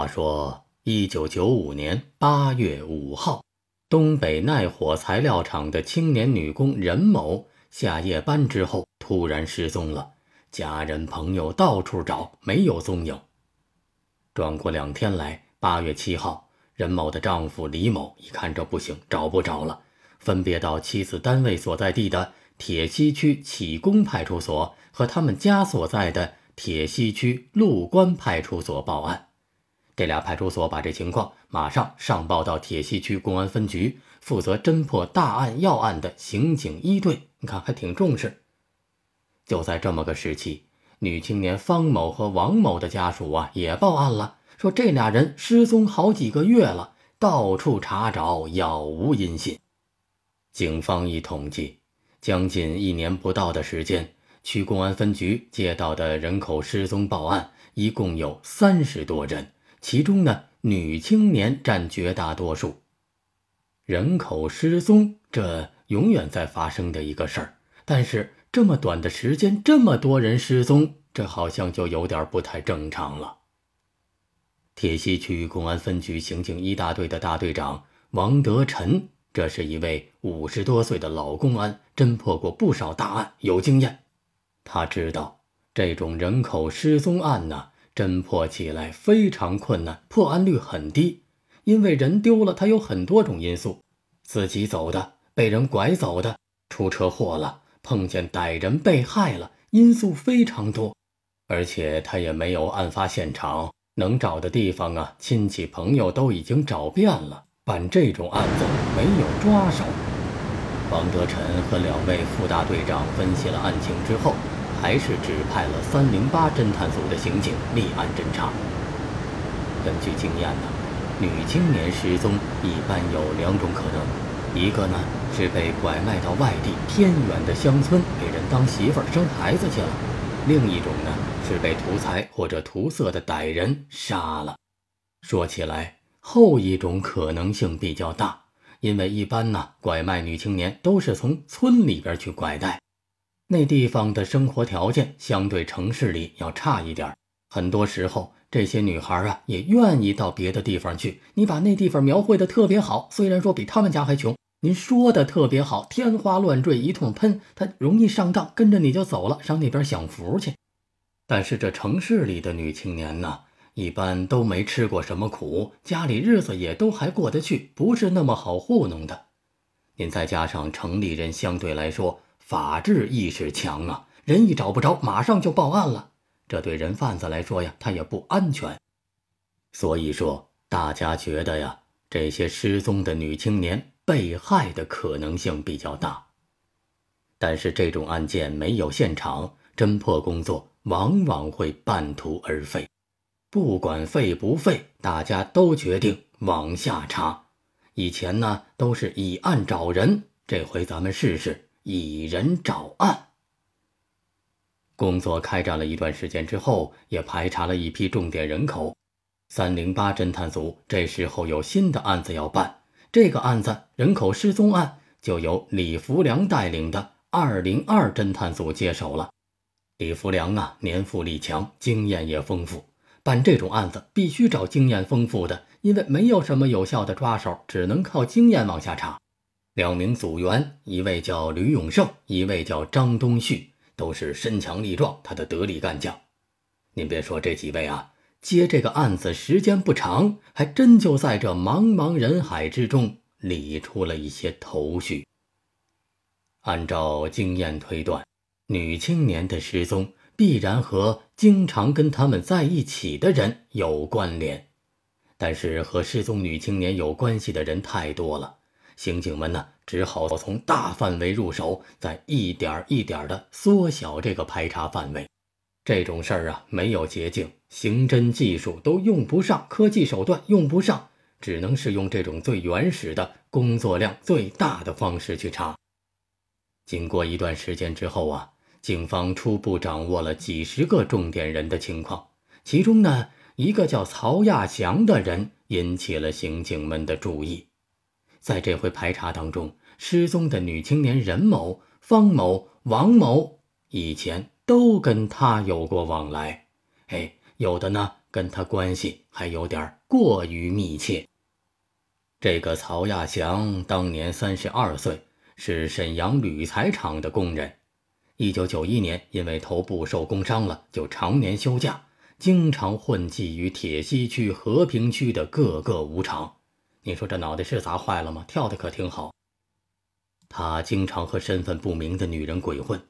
话说，一九九五年八月五号，东北耐火材料厂的青年女工任某下夜班之后突然失踪了，家人朋友到处找，没有踪影。转过两天来，八月七号，任某的丈夫李某一看这不行，找不着了，分别到妻子单位所在地的铁西区启工派出所和他们家所在的铁西区路关派出所报案。这俩派出所把这情况马上上报到铁西区公安分局，负责侦破大案要案的刑警一队，你看还挺重视。就在这么个时期，女青年方某和王某的家属啊也报案了，说这俩人失踪好几个月了，到处查找杳无音信。警方一统计，将近一年不到的时间，区公安分局接到的人口失踪报案一共有三十多人。其中呢，女青年占绝大多数。人口失踪，这永远在发生的一个事儿。但是这么短的时间，这么多人失踪，这好像就有点不太正常了。铁西区公安分局刑警一大队的大队长王德臣，这是一位五十多岁的老公安，侦破过不少大案，有经验。他知道这种人口失踪案呢。侦破起来非常困难，破案率很低，因为人丢了，他有很多种因素：自己走的，被人拐走的，出车祸了，碰见歹人被害了，因素非常多。而且他也没有案发现场能找的地方啊，亲戚朋友都已经找遍了。办这种案子没有抓手。王德臣和两位副大队长分析了案情之后。还是指派了三零八侦探组的刑警立案侦查。根据经验呢，女青年失踪一般有两种可能：一个呢是被拐卖到外地偏远的乡村给人当媳妇儿生孩子去了；另一种呢是被图财或者图色的歹人杀了。说起来，后一种可能性比较大，因为一般呢拐卖女青年都是从村里边去拐带。那地方的生活条件相对城市里要差一点儿，很多时候这些女孩啊也愿意到别的地方去。你把那地方描绘的特别好，虽然说比他们家还穷，您说的特别好，天花乱坠一通喷，她容易上当，跟着你就走了，上那边享福去。但是这城市里的女青年呢，一般都没吃过什么苦，家里日子也都还过得去，不是那么好糊弄的。您再加上城里人相对来说。法治意识强啊，人一找不着，马上就报案了。这对人贩子来说呀，他也不安全。所以说，大家觉得呀，这些失踪的女青年被害的可能性比较大。但是这种案件没有现场，侦破工作往往会半途而废。不管废不废，大家都决定往下查。以前呢，都是以案找人，这回咱们试试。一人找案，工作开展了一段时间之后，也排查了一批重点人口。三零八侦探组这时候有新的案子要办，这个案子人口失踪案就由李福良带领的二零二侦探组接手了。李福良啊，年富力强，经验也丰富，办这种案子必须找经验丰富的，因为没有什么有效的抓手，只能靠经验往下查。两名组员，一位叫吕永胜，一位叫张东旭，都是身强力壮，他的得力干将。您别说，这几位啊，接这个案子时间不长，还真就在这茫茫人海之中理出了一些头绪。按照经验推断，女青年的失踪必然和经常跟他们在一起的人有关联，但是和失踪女青年有关系的人太多了。刑警们呢，只好从大范围入手，再一点一点的缩小这个排查范围。这种事儿啊，没有捷径，刑侦技术都用不上，科技手段用不上，只能是用这种最原始的、工作量最大的方式去查。经过一段时间之后啊，警方初步掌握了几十个重点人的情况，其中呢，一个叫曹亚祥的人引起了刑警们的注意。在这回排查当中，失踪的女青年任某、方某、王某以前都跟他有过往来，哎，有的呢跟他关系还有点过于密切。这个曹亚祥当年三十二岁，是沈阳铝材厂的工人，一九九一年因为头部受工伤了，就常年休假，经常混迹于铁西区、和平区的各个舞场。你说这脑袋是砸坏了吗？跳的可挺好。他经常和身份不明的女人鬼混，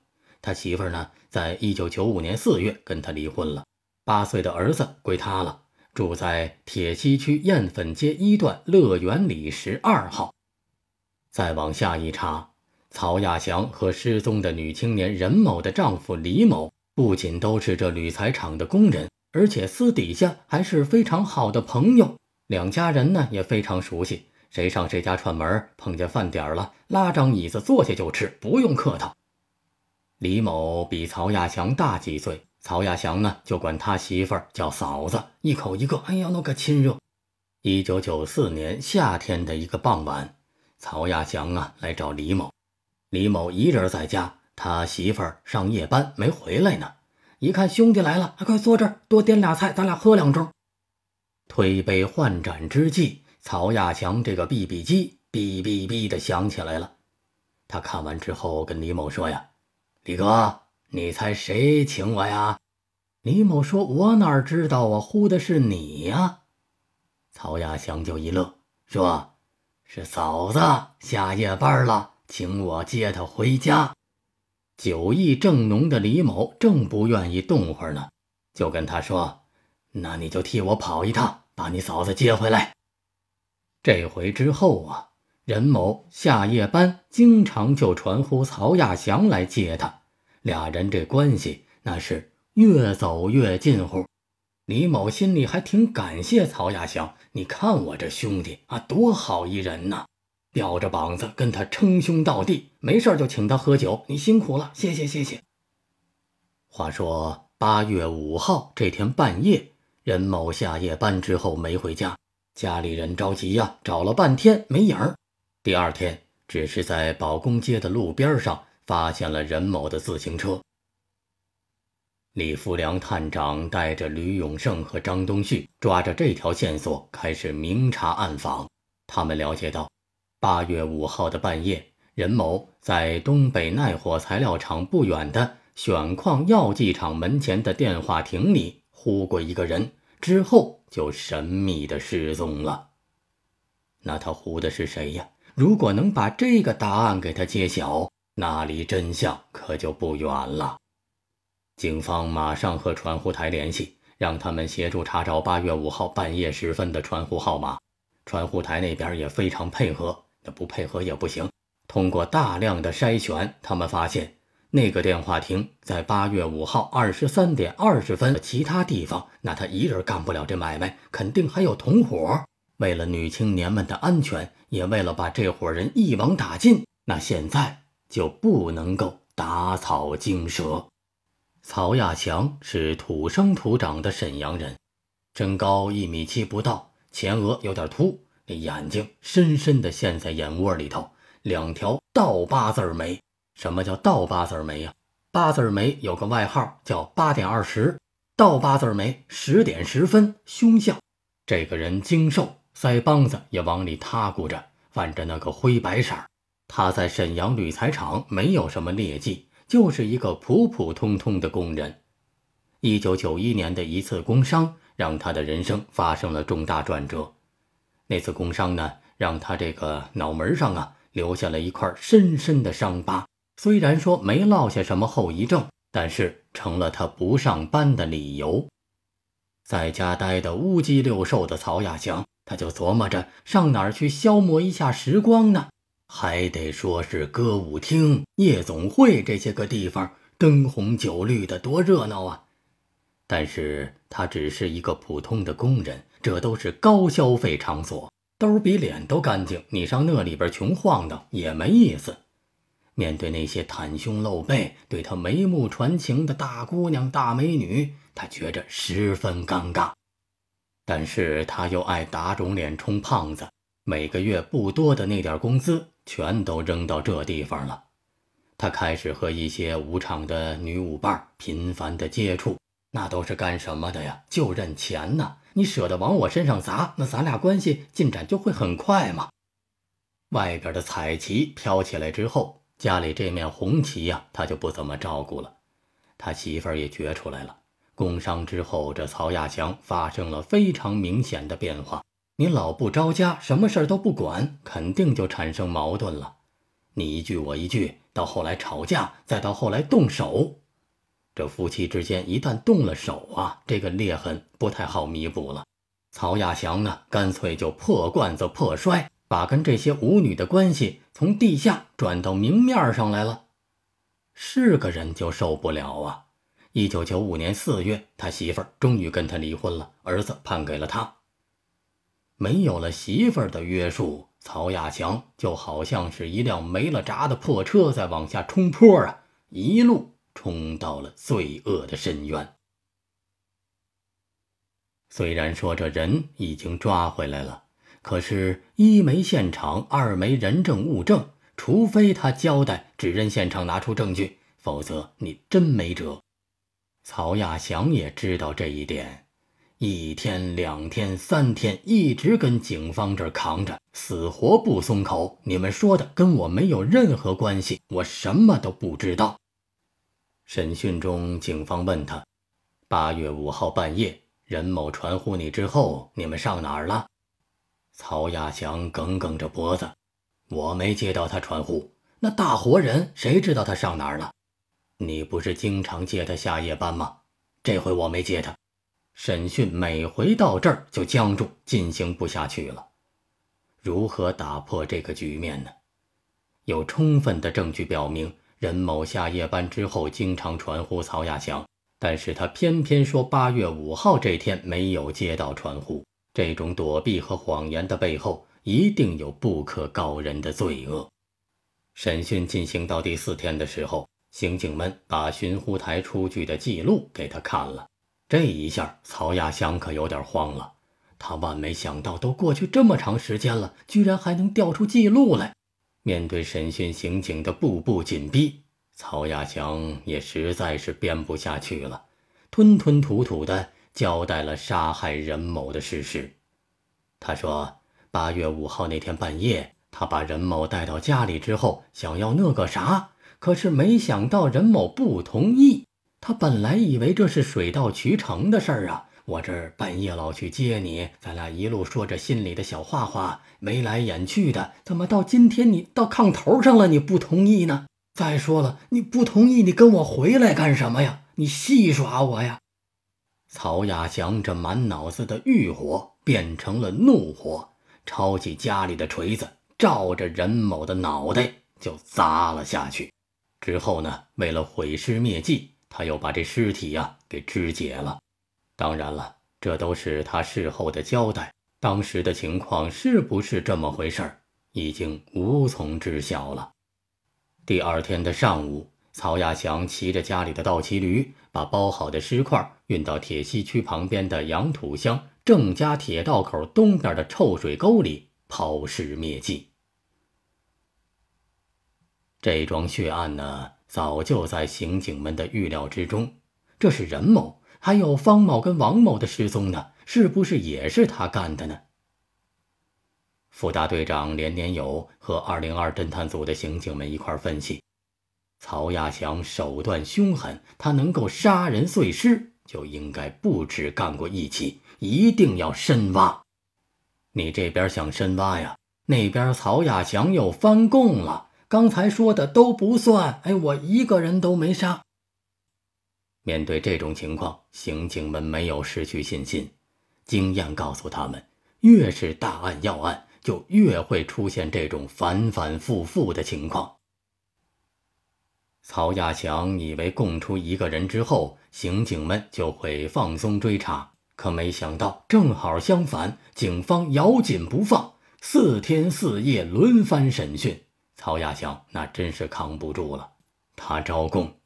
他媳妇儿呢，在一九九五年四月跟他离婚了，八岁的儿子归他了，住在铁西区燕粉街一段乐园里十二号。再往下一查，曹亚祥和失踪的女青年任某的丈夫李某，不仅都是这铝材厂的工人，而且私底下还是非常好的朋友。两家人呢也非常熟悉，谁上谁家串门，碰见饭点儿了，拉张椅子坐下就吃，不用客套。李某比曹亚祥大几岁，曹亚祥呢就管他媳妇儿叫嫂子，一口一个“哎呀”，那个亲热。一九九四年夏天的一个傍晚，曹亚祥啊来找李某，李某一人在家，他媳妇儿上夜班没回来呢。一看兄弟来了，快坐这儿，多点俩菜，咱俩喝两盅。推杯换盏之际，曹亚强这个 B B 机 B B B 的响起来了。他看完之后跟李某说：“呀，李哥，你猜谁请我呀？”李某说：“我哪知道，我呼的是你呀。”曹亚强就一乐，说：“是嫂子下夜班了，请我接她回家。”酒意正浓的李某正不愿意动会儿呢，就跟他说：“那你就替我跑一趟。”把你嫂子接回来。这回之后啊，任某下夜班经常就传呼曹亚祥来接他，俩人这关系那是越走越近乎。李某心里还挺感谢曹亚祥，你看我这兄弟啊，多好一人呐！吊着膀子跟他称兄道弟，没事就请他喝酒。你辛苦了，谢谢谢谢。话说八月五号这天半夜。任某下夜班之后没回家，家里人着急呀，找了半天没影儿。第二天，只是在宝公街的路边上发现了任某的自行车。李富良探长带着吕永胜和张东旭，抓着这条线索开始明察暗访。他们了解到，八月五号的半夜，任某在东北耐火材料厂不远的选矿药剂厂门前的电话亭里呼过一个人。之后就神秘的失踪了。那他呼的是谁呀？如果能把这个答案给他揭晓，那离真相可就不远了。警方马上和传呼台联系，让他们协助查找八月五号半夜时分的传呼号码。传呼台那边也非常配合，那不配合也不行。通过大量的筛选，他们发现。那个电话亭在八月五号二十三点二十分。其他地方，那他一人干不了这买卖，肯定还有同伙。为了女青年们的安全，也为了把这伙人一网打尽，那现在就不能够打草惊蛇。曹亚强是土生土长的沈阳人，身高一米七不到，前额有点秃，眼睛深深的陷在眼窝里头，两条倒八字眉。什么叫倒八字眉呀？八字眉有个外号叫八点二十，倒八字眉十点十分，凶相。这个人精瘦，腮帮子也往里塌鼓着，泛着那个灰白色。他在沈阳铝材厂没有什么劣迹，就是一个普普通通的工人。一九九一年的一次工伤让他的人生发生了重大转折。那次工伤呢，让他这个脑门上啊留下了一块深深的伤疤。虽然说没落下什么后遗症，但是成了他不上班的理由。在家待得乌鸡六瘦的曹亚强，他就琢磨着上哪儿去消磨一下时光呢？还得说是歌舞厅、夜总会这些个地方，灯红酒绿的，多热闹啊！但是他只是一个普通的工人，这都是高消费场所，兜比脸都干净，你上那里边穷晃荡也没意思。面对那些袒胸露背、对他眉目传情的大姑娘、大美女，他觉着十分尴尬。但是他又爱打肿脸充胖子，每个月不多的那点工资，全都扔到这地方了。他开始和一些舞场的女舞伴频繁的接触，那都是干什么的呀？就认钱呢！你舍得往我身上砸，那咱俩关系进展就会很快嘛。外边的彩旗飘起来之后。家里这面红旗呀，他就不怎么照顾了。他媳妇儿也觉出来了。工伤之后，这曹亚强发生了非常明显的变化。你老不着家，什么事儿都不管，肯定就产生矛盾了。你一句我一句，到后来吵架，再到后来动手。这夫妻之间一旦动了手啊，这个裂痕不太好弥补了。曹亚强呢，干脆就破罐子破摔。把跟这些舞女的关系从地下转到明面上来了，是个人就受不了啊！一九九五年四月，他媳妇儿终于跟他离婚了，儿子判给了他。没有了媳妇儿的约束，曹亚强就好像是一辆没了闸的破车在往下冲坡啊，一路冲到了罪恶的深渊。虽然说这人已经抓回来了。可是，一没现场，二没人证物证，除非他交代、指认现场、拿出证据，否则你真没辙。曹亚祥也知道这一点，一天、两天、三天，一直跟警方这儿扛着，死活不松口。你们说的跟我没有任何关系，我什么都不知道。审讯中，警方问他：“八月五号半夜，任某传呼你之后，你们上哪儿了？”曹亚祥梗梗着脖子：“我没接到他传呼，那大活人谁知道他上哪儿了？你不是经常接他下夜班吗？这回我没接他。审讯每回到这儿就僵住，进行不下去了。如何打破这个局面呢？有充分的证据表明，任某下夜班之后经常传呼曹亚祥，但是他偏偏说八月五号这天没有接到传呼。”这种躲避和谎言的背后，一定有不可告人的罪恶。审讯进行到第四天的时候，刑警们把寻呼台出具的记录给他看了。这一下，曹亚祥可有点慌了。他万没想到，都过去这么长时间了，居然还能调出记录来。面对审讯刑警的步步紧逼，曹亚祥也实在是编不下去了，吞吞吐吐的。交代了杀害任某的事实。他说：“八月五号那天半夜，他把任某带到家里之后，想要那个啥，可是没想到任某不同意。他本来以为这是水到渠成的事儿啊。我这儿半夜老去接你，咱俩一路说着心里的小话话，眉来眼去的。怎么到今天你到炕头上了，你不同意呢？再说了，你不同意，你跟我回来干什么呀？你戏耍我呀？”曹亚祥这满脑子的欲火变成了怒火，抄起家里的锤子，照着任某的脑袋就砸了下去。之后呢，为了毁尸灭迹，他又把这尸体呀给肢解了。当然了，这都是他事后的交代，当时的情况是不是这么回事儿，已经无从知晓了。第二天的上午。曹亚祥骑着家里的倒骑驴，把包好的尸块运到铁西区旁边的羊土乡郑家铁道口东边的臭水沟里抛尸灭迹。这桩血案呢，早就在刑警们的预料之中。这是任某，还有方某跟王某的失踪呢，是不是也是他干的呢？副大队长连年友和202侦探组的刑警们一块分析。曹亚强手段凶狠，他能够杀人碎尸，就应该不止干过一起，一定要深挖。你这边想深挖呀？那边曹亚强又翻供了，刚才说的都不算。哎，我一个人都没杀。面对这种情况，刑警们没有失去信心。经验告诉他们，越是大案要案，就越会出现这种反反复复的情况。曹亚强以为供出一个人之后，刑警们就会放松追查，可没想到，正好相反，警方咬紧不放，四天四夜轮番审讯，曹亚强那真是扛不住了。他招供，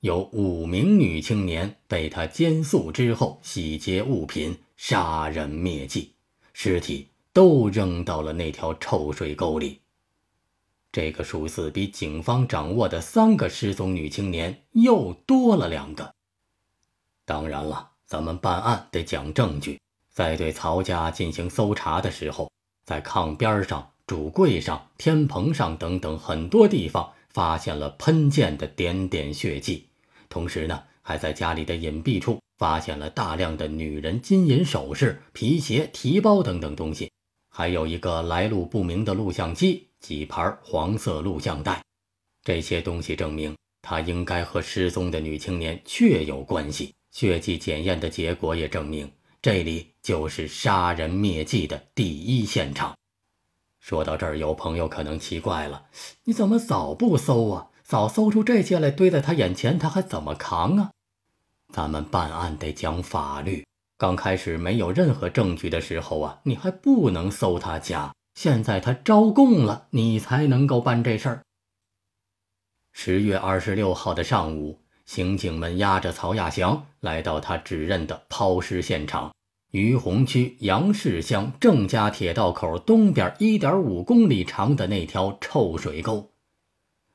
有五名女青年被他奸宿之后，洗劫物品，杀人灭迹，尸体都扔到了那条臭水沟里。这个数字比警方掌握的三个失踪女青年又多了两个。当然了，咱们办案得讲证据。在对曹家进行搜查的时候，在炕边上、主柜上、天棚上等等很多地方，发现了喷溅的点点血迹。同时呢，还在家里的隐蔽处发现了大量的女人金银首饰、皮鞋、提包等等东西。还有一个来路不明的录像机，几盘黄色录像带，这些东西证明他应该和失踪的女青年确有关系。血迹检验的结果也证明，这里就是杀人灭迹的第一现场。说到这儿，有朋友可能奇怪了：你怎么早不搜啊？早搜出这些来堆在他眼前，他还怎么扛啊？咱们办案得讲法律。刚开始没有任何证据的时候啊，你还不能搜他家。现在他招供了，你才能够办这事儿。十月二十六号的上午，刑警们押着曹亚祥来到他指认的抛尸现场——于洪区杨市乡郑家铁道口东边一点五公里长的那条臭水沟。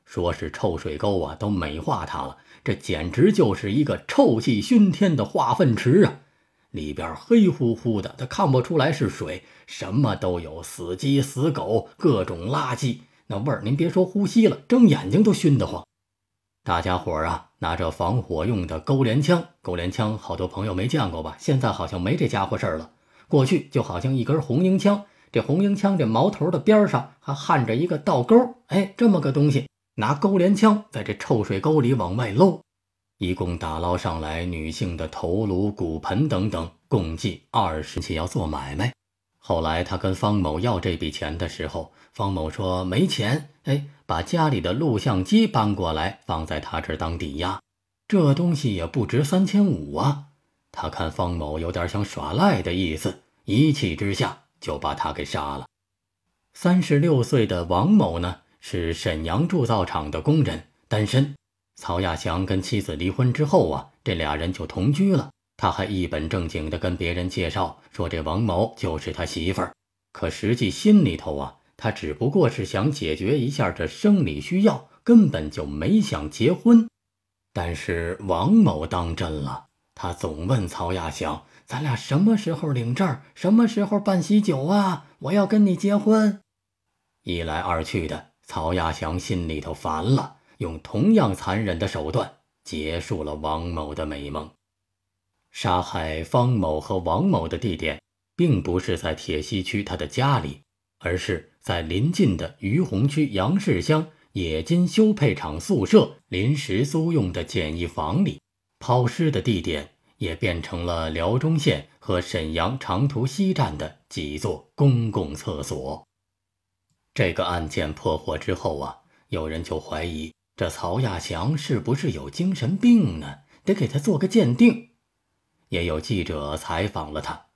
说是臭水沟啊，都美化他了。这简直就是一个臭气熏天的化粪池啊！里边黑乎乎的，他看不出来是水，什么都有，死鸡、死狗，各种垃圾，那味儿，您别说呼吸了，睁眼睛都熏得慌。大家伙啊，拿着防火用的钩镰枪，钩镰枪，好多朋友没见过吧？现在好像没这家伙事儿了。过去就好像一根红缨枪，这红缨枪这矛头的边上还焊着一个倒钩，哎，这么个东西，拿钩镰枪在这臭水沟里往外搂，一共打捞上来女性的头颅、骨盆等等，共计二十起要做买卖。后来他跟方某要这笔钱的时候，方某说没钱，哎，把家里的录像机搬过来放在他这儿当抵押，这东西也不值三千五啊。他看方某有点想耍赖的意思，一气之下就把他给杀了。三十六岁的王某呢，是沈阳铸造厂的工人，单身。曹亚祥跟妻子离婚之后啊，这俩人就同居了。他还一本正经地跟别人介绍说，这王某就是他媳妇儿。可实际心里头啊，他只不过是想解决一下这生理需要，根本就没想结婚。但是王某当真了，他总问曹亚祥：“咱俩什么时候领证？什么时候办喜酒啊？我要跟你结婚。”一来二去的，曹亚祥心里头烦了。用同样残忍的手段结束了王某的美梦。杀害方某和王某的地点，并不是在铁西区他的家里，而是在临近的于洪区杨氏乡冶金修配厂宿舍临时租用的简易房里。抛尸的地点也变成了辽中县和沈阳长途西站的几座公共厕所。这个案件破获之后啊，有人就怀疑。这曹亚祥是不是有精神病呢？得给他做个鉴定。也有记者采访了他，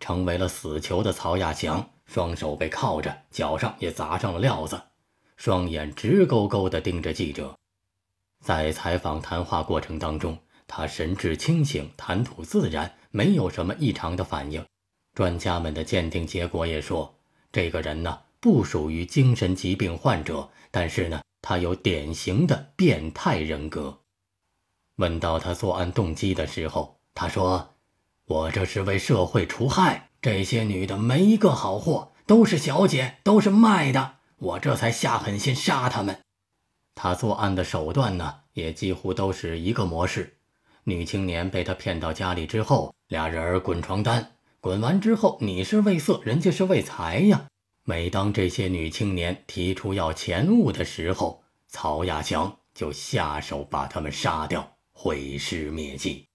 成为了死囚的曹亚祥，双手被铐着，脚上也砸上了料子，双眼直勾勾的盯着记者。在采访谈话过程当中，他神志清醒，谈吐自然，没有什么异常的反应。专家们的鉴定结果也说，这个人呢。不属于精神疾病患者，但是呢，他有典型的变态人格。问到他作案动机的时候，他说：“我这是为社会除害，这些女的没一个好货，都是小姐，都是卖的，我这才下狠心杀她们。”他作案的手段呢，也几乎都是一个模式：女青年被他骗到家里之后，俩人儿滚床单，滚完之后，你是为色，人家是为财呀。每当这些女青年提出要钱物的时候，曹亚强就下手把她们杀掉，毁尸灭迹。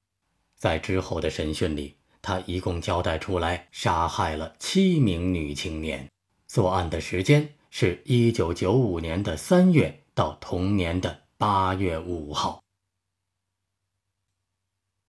在之后的审讯里，他一共交代出来杀害了七名女青年。作案的时间是一九九五年的三月到同年的八月五号。